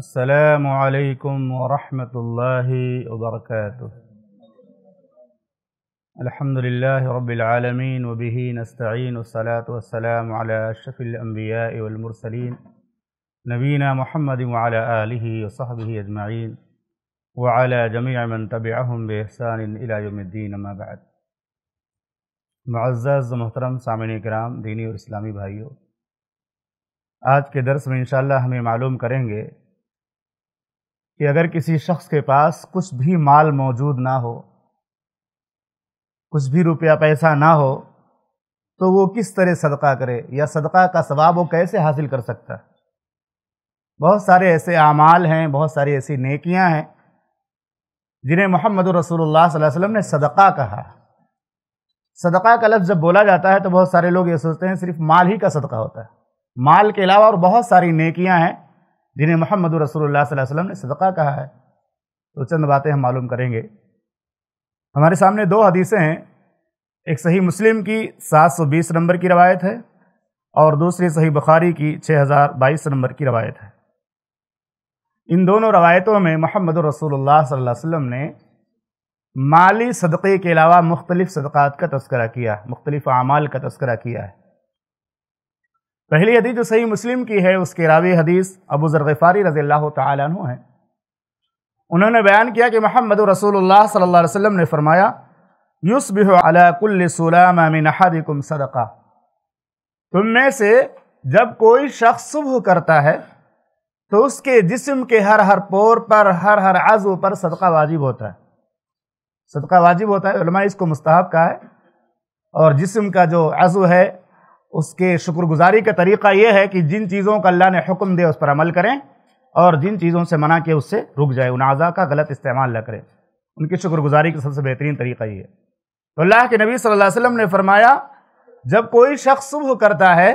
السلام عليكم ورحمة الله وبركاته الحمد لله رب العالمين وبه نستعين والصلاة والسلام على أشرف الأنبياء والمرسلين نبينا محمد وعلى آله وصحبه أجمعين وعلى جميع من تبعهم بإحسان إلى يوم الدين ما بعد معزز محترم سامعین کرام دینی اور اسلامی بھائیوں آج کے درس میں انشاءاللہ ہمیں معلوم کریں گے कि अगर किसी शख्स के पास कुछ भी माल मौजूद ना हो कुछ भी रुपया पैसा ना हो तो वो किस तरह सदका करे या सदका का सवाब वो कैसे हासिल कर सकता है बहुत सारे ऐसे आमाल हैं बहुत सारी ऐसी नेकियां हैं जिन्हें मोहम्मद रसूलुल्लाह सल्लल्लाहु अलैहि वसल्लम ने सदका कहा सदका का लफ्ज़ जब बोला जाता है तो बहुत सारे लोग ये सोचते हैं सिर्फ माल ही का सदका होता है माल के अलावा और बहुत सारी नेकियां हैं जिन्हें महमद रसोल्ला वसम ने सदका कहा है तो चंद बातें हम मालूम करेंगे हमारे सामने दो हदीसें हैं एक सही मुस्लिम की 720 नंबर की रवायत है और दूसरी सही बुखारी की 6022 नंबर की रवायत है इन दोनों रवायतों में महमद रसोल्ला वसम ने माली सदक़े के अलावा मुख्तलिफ़ सदक़ात का तस्करा किया मुख्तलिफ़ अमाल का तस्करा किया है पहली हदीस जो सही मुस्लिम की है उसके रावी हदीस अबू जरगफ़ारी रज़ी अल्लाह तु हैं उन्होंने बयान किया कि महमद रसूलुल्लाह सल्लल्लाहु अलैहि वसल्लम ने फरमाया युसबिह अला मिन अहदिकुम सदका तुम में से जब कोई शख्स सुबह करता है तो उसके जिस्म के हर हर पोर पर हर हर आजू पर सदका वाजिब होता है सदका वाजिब होता है इसको मुस्ताहब का है और जिस्म का जो आजू है उसके शुक्रगुजारी का तरीक़ा यह है कि जिन चीज़ों का अल्लाह ने हुक्म दे उस पर अमल करें और जिन चीज़ों से मना किया उससे रुक जाए उन आज़ा का गलत इस्तेमाल न करें उनकी शुक्रगुजारी का सबसे बेहतरीन तरीक़ा ये है तो अल्लाह के नबी सल्लल्लाहु अलैहि वसल्लम ने फरमाया जब कोई शख्स सुबह करता है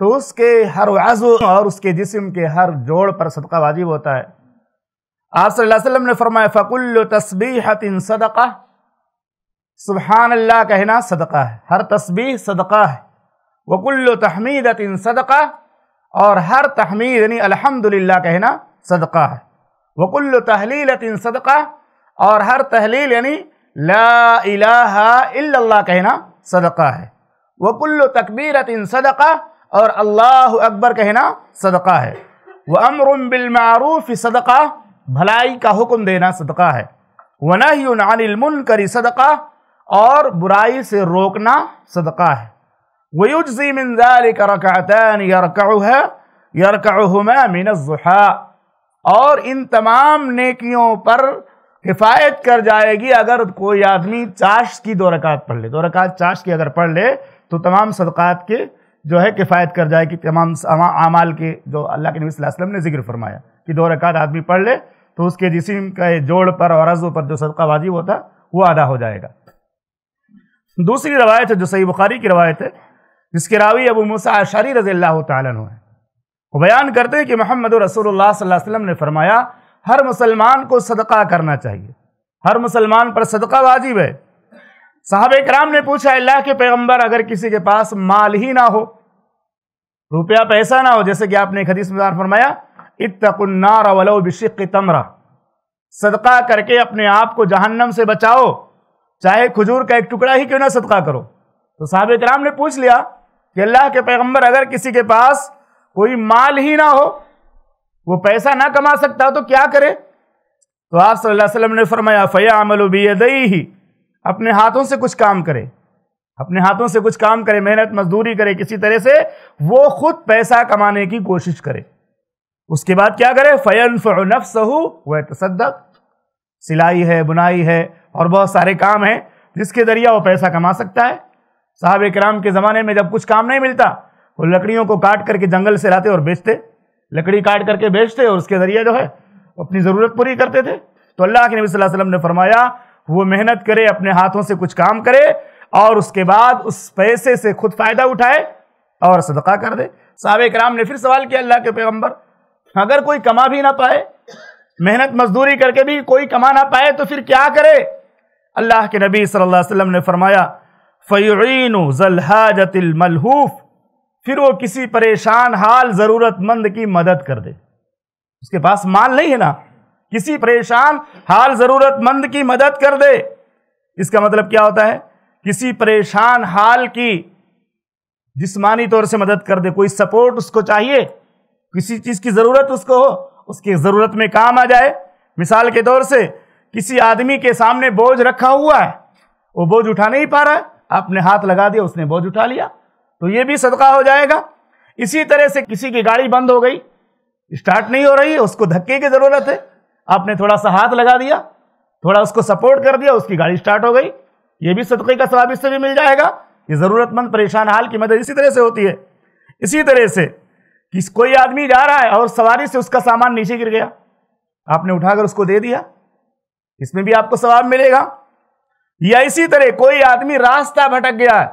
तो उसके हर आज़ु और उसके जिस्म के हर जोड़ पर सदका वाजिब होता है आप सल्लल्लाहु अलैहि वसल्लम ने फरमाया फ़कुल्ल तस्बी सदका सुबहान अल्लाह कहना सदका है हर तस्बी सदका है वकुल्ल तहमीदिन सदका और हर तहमीद यानी अल्हम्दुलिल्लाह कहना सदका है वकुल्ल तहलीलतिन सदका और हर तहलील यानी ला इलाहा इल्लल्लाह कहना सदका है वकुल्ल तकबीरतिन सदका और अल्लाह अकबर कहना सदका है व अमर बिलमारूफ़ सदका भलाई का हुक्म देना सदका है वनही अनिल करी सदका और बुराई से रोकना सदका है ويجزي من ذلك रकातान यरकह यरकहुमा मिन जुहा और इन तमाम नेकियों पर हिफायत कर जाएगी अगर कोई आदमी चाश की दो रकात पढ़ ले दो रकात चाश की अगर पढ़ ले तो तमाम सदक़ात के जो है किफ़ायत कर जाएगी तमाम अमाल के जो अल्लाह के नबी वसल्लम ने जिक्र फरमाया कि दो रकात आदमी पढ़ ले तो उसके जिसम का जोड़ पर और अज़ पर जो सदका वाजिब होता वो अदा हो जाएगा दूसरी रवायत है जो सही बुखारी की रवायत है जिसके रावी अबू मूसा शारी रज़ी अल्लाह तु है वो बयान करते हैं कि मोहम्मद रसूलुल्लाह सल्लल्लाहु अलैहि वसल्लम ने फरमाया हर मुसलमान को सदका करना चाहिए हर मुसलमान पर सदका वाजिब है साहब कराम ने पूछा अल्लाह के पैगम्बर अगर किसी के पास माल ही ना हो रुपया पैसा ना हो जैसे कि आपने एक हदीस में फरमाया इतकुन्नार वलो बिशिक तमरा सदका करके अपने आप को जहन्नम से बचाओ चाहे खजूर का एक टुकड़ा ही क्यों ना सदका करो तो साहब कराम ने पूछ लिया कि अल्लाह के पैगंबर अगर किसी के पास कोई माल ही ना हो वो पैसा ना कमा सकता तो क्या करे तो आप सल्लल्लाहु अलैहि वसल्लम ने फरमाया फ़या ही अपने हाथों से कुछ काम करे अपने हाथों से कुछ काम करे मेहनत मजदूरी करे किसी तरह से वो खुद पैसा कमाने की कोशिश करे उसके बाद क्या करे फ़ैन फ़नफ़ वह तसदक सिलाई है बुनाई है और बहुत सारे काम हैं जिसके ज़रिए वो पैसा कमा सकता है साहब कराम के ज़माने में जब कुछ काम नहीं मिलता वो लकड़ियों को काट करके जंगल से लाते और बेचते लकड़ी काट करके बेचते और उसके ज़रिए जो है अपनी ज़रूरत पूरी करते थे तो अल्लाह के नबी वसल्लम ने फरमाया वो मेहनत करे अपने हाथों से कुछ काम करे और उसके बाद उस पैसे से खुद फ़ायदा उठाए और सदका कर दे साहब कराम ने फिर सवाल किया अल्लाह के पैगम्बर अगर कोई कमा भी ना पाए मेहनत मजदूरी करके भी कोई कमा ना पाए तो फिर क्या करे अल्लाह के नबी सल्लल्लाहु अलैहि वसल्लम ने फरमाया फ़ैन जलहाजतिल मलहूफ फिर वो किसी परेशान हाल ज़रूरतमंद की मदद कर दे उसके पास माल नहीं है ना किसी परेशान हाल ज़रूरतमंद की मदद कर दे इसका मतलब क्या होता है किसी परेशान हाल की जिस्मानी तौर से मदद कर दे कोई सपोर्ट उसको चाहिए किसी चीज़ की ज़रूरत उसको हो उसकी ज़रूरत में काम आ जाए मिसाल के तौर से किसी आदमी के सामने बोझ रखा हुआ है वो बोझ उठा नहीं पा रहा है आपने हाथ लगा दिया उसने बोझ उठा लिया तो ये भी सदका हो जाएगा इसी तरह से किसी की गाड़ी बंद हो गई स्टार्ट नहीं हो रही है उसको धक्के की ज़रूरत है आपने थोड़ा सा हाथ लगा दिया थोड़ा उसको सपोर्ट कर दिया उसकी गाड़ी स्टार्ट हो गई ये भी सदक़े का स्वाब इससे भी मिल जाएगा ये ज़रूरतमंद परेशान हाल की मदद इसी तरह से होती है इसी तरह से कि कोई आदमी जा रहा है और सवारी से उसका सामान नीचे गिर गया आपने उठाकर उसको दे दिया इसमें भी आपको सवाब मिलेगा या इसी तरह कोई आदमी रास्ता भटक गया है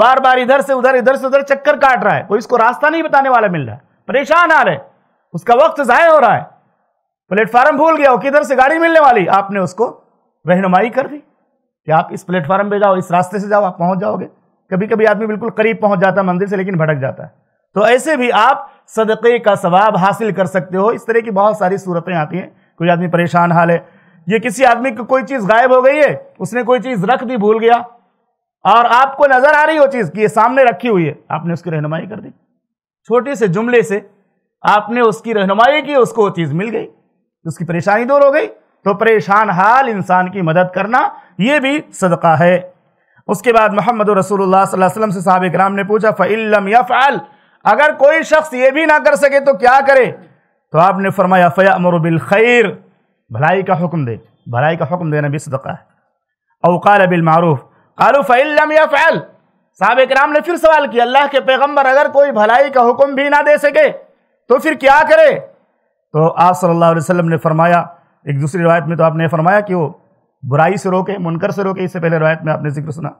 बार बार इधर से उधर इधर से उधर चक्कर काट रहा है कोई इसको रास्ता नहीं बताने वाला मिल रहा है परेशान आ रहे उसका वक्त जाय हो रहा है प्लेटफार्म भूल गया हो किधर से गाड़ी मिलने वाली आपने उसको रहनुमाई कर दी कि आप इस प्लेटफार्म पे जाओ इस रास्ते से जाओ आप पहुंच जाओगे कभी कभी आदमी बिल्कुल करीब पहुंच जाता है मंदिर से लेकिन भटक जाता है तो ऐसे भी आप सदक़े का सवाब हासिल कर सकते हो इस तरह की बहुत सारी सूरतें आती हैं कोई आदमी परेशान हाल है ये किसी आदमी की कोई चीज गायब हो गई है उसने कोई चीज रख दी भूल गया और आपको नजर आ रही हो चीज कि ये सामने रखी हुई है आपने उसकी रहनुमाई कर दी छोटे से जुमले से आपने उसकी रहनुमाई की उसको वो चीज मिल गई उसकी परेशानी दूर हो गई तो परेशान हाल इंसान की मदद करना ये भी सदका है उसके बाद मोहम्मद रसूल से साहब कराम ने पूछा फ़इल्लम यफ़अल अगर कोई शख्स ये भी ना कर सके तो क्या करे तो आपने फरमाया फ़या अमर बिल खैर भलाई का हुक्म दे भलाई का हुक्म देना भी सदका है अवकाल बिलमारूफ कालू फ़ैलम या फ़ैल साहब इक्राम ने फिर सवाल किया अल्लाह के पैगम्बर अगर कोई भलाई का हुक्म भी ना दे सके तो फिर क्या करे तो आप सल्ला वसम ने फरमाया एक दूसरी रवायत में तो आपने फरमाया कि वो बुराई से रोके मुनकर से रोके इससे पहले रवायत में आपने जिक्र सुना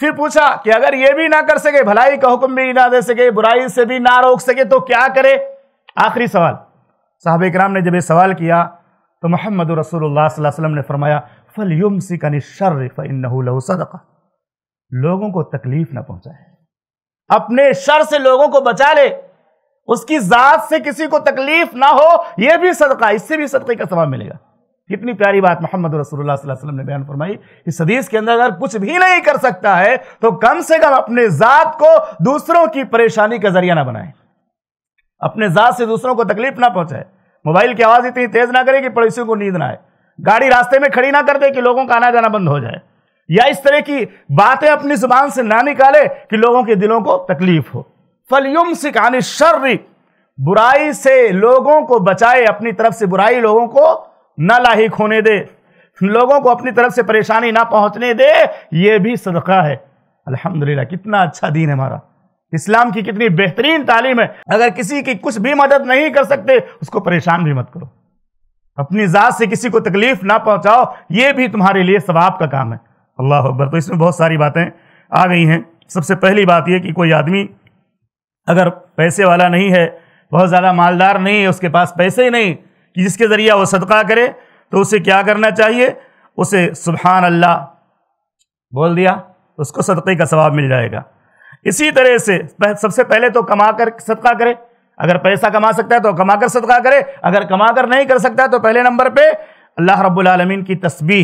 फिर पूछा कि अगर ये भी ना कर सके भलाई का हुक्म भी ना दे सके बुराई से भी ना रोक सके तो क्या करे आखिरी सवाल साहब इक्राम ने जब ये सवाल किया तो महमद रसोल्लाम ने फरमाया फल युम सिकन शर्र फ़िन सदका लोगों को तकलीफ ना पहुंचाए अपने शर से लोगों को बचा ले उसकी जात से किसी को तकलीफ ना हो यह भी सदका इससे भी सदक़े का सवाब मिलेगा कितनी प्यारी बात मोहम्मद रसोल्लाम ने बयान फरमाई इस हदीस के अंदर अगर कुछ भी नहीं कर सकता है तो कम से कम अपने जात को दूसरों की परेशानी का जरिया ना बनाए अपने जात से दूसरों को तकलीफ ना पहुंचाए मोबाइल की आवाज़ इतनी तेज़ ना करे कि पड़ोसियों को नींद ना आए गाड़ी रास्ते में खड़ी ना कर दे कि लोगों का आना जाना बंद हो जाए या इस तरह की बातें अपनी जुबान से ना निकाले कि लोगों के दिलों को तकलीफ हो फलयुम सिकानी शर्री बुराई से लोगों को बचाए अपनी तरफ से बुराई लोगों को ना लाही खोने दे लोगों को अपनी तरफ से परेशानी ना पहुंचने दे ये भी सदका है अल्हम्दुलिल्लाह कितना अच्छा दीन है हमारा इस्लाम की कितनी बेहतरीन तालीम है अगर किसी की कुछ भी मदद नहीं कर सकते उसको परेशान भी मत करो अपनी ज़ात से किसी को तकलीफ ना पहुंचाओ ये भी तुम्हारे लिए सवाब का काम है अल्लाह अकबर तो इसमें बहुत सारी बातें आ गई हैं सबसे पहली बात यह कि कोई आदमी अगर पैसे वाला नहीं है बहुत ज़्यादा मालदार नहीं है उसके पास पैसे ही नहीं कि जिसके ज़रिए वो सदका करे तो उसे क्या करना चाहिए उसे सुबहान अल्लाह बोल दिया उसको सदक़े का सवाब मिल जाएगा इसी तरह से सबसे पहले तो कमा कर सदका करे अगर पैसा कमा सकता है तो कमा कर सदका करे अगर कमा कर नहीं कर सकता तो पहले नंबर पे अल्लाह रबालमीन की तस्बी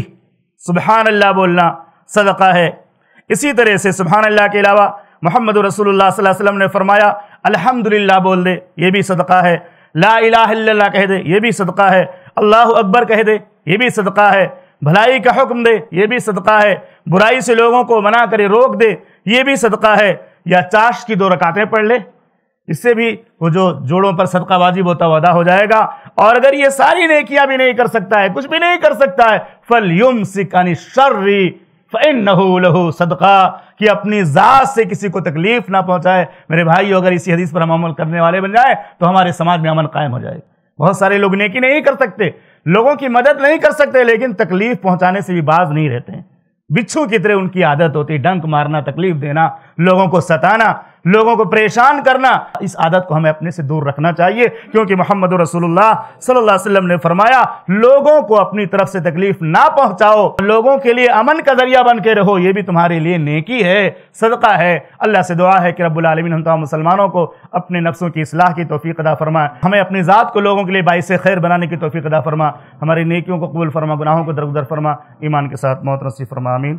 सुबहान अल्लाह बोलना सदका है इसी तरह से सुबहान अल्लाह के अलावा मोहम्मद रसूलुल्लाह सल्लल्लाहु ने फरमाया अल्हम्दुलिल्लाह बोल दे ये भी सदका है ला इला कह दे ये भी सदका है अल्लाह अकबर कह दे ये भी सदका है भलाई का हुक्म दे ये भी सदका है बुराई से लोगों को मना करे रोक दे ये भी सदका है या चाश की दो रकातें पढ़ ले इससे भी वो जो जोड़ों पर सदकाबाजी वाजिब होता वादा हो जाएगा और अगर ये सारी नेकियां भी नहीं कर सकता है कुछ भी नहीं कर सकता है फल युम सिकानी शर्री फ़ैन लहू सदका कि अपनी ज़ात से किसी को तकलीफ ना पहुंचाए मेरे भाई अगर इसी हदीस पर हम अमल करने वाले बन जाए तो हमारे समाज में अमन कायम हो जाएगा बहुत सारे लोग नेकी नहीं कर सकते लोगों की मदद नहीं कर सकते लेकिन तकलीफ पहुंचाने से भी बाज नहीं रहते हैं बिच्छू की तरह उनकी आदत होती डंक मारना तकलीफ देना लोगों को सताना लोगों को परेशान करना इस आदत को हमें अपने से दूर रखना चाहिए क्योंकि मोहम्मद रसूलुल्लाह सल्लल्लाहु अलैहि वसल्लम ने फरमाया लोगों को अपनी तरफ से तकलीफ ना पहुंचाओ लोगों के लिए अमन का जरिया बन के रहो ये भी तुम्हारे लिए नेकी है सदका है अल्लाह से दुआ है कि रबालमीन हम तमाम मुसलमानों को अपने नफ्सों की असलाह की तोफ़ी अदा फरमा हमें अपनी ज़ात को लोगों के लिए बायस खैर बनाने की तोफ़ी अदा फरमा हमारी नेकियों को कबूल फरमा गुनाहों को दरगदर फरमा ईमान के साथ मोहतरसी फरमा आमीन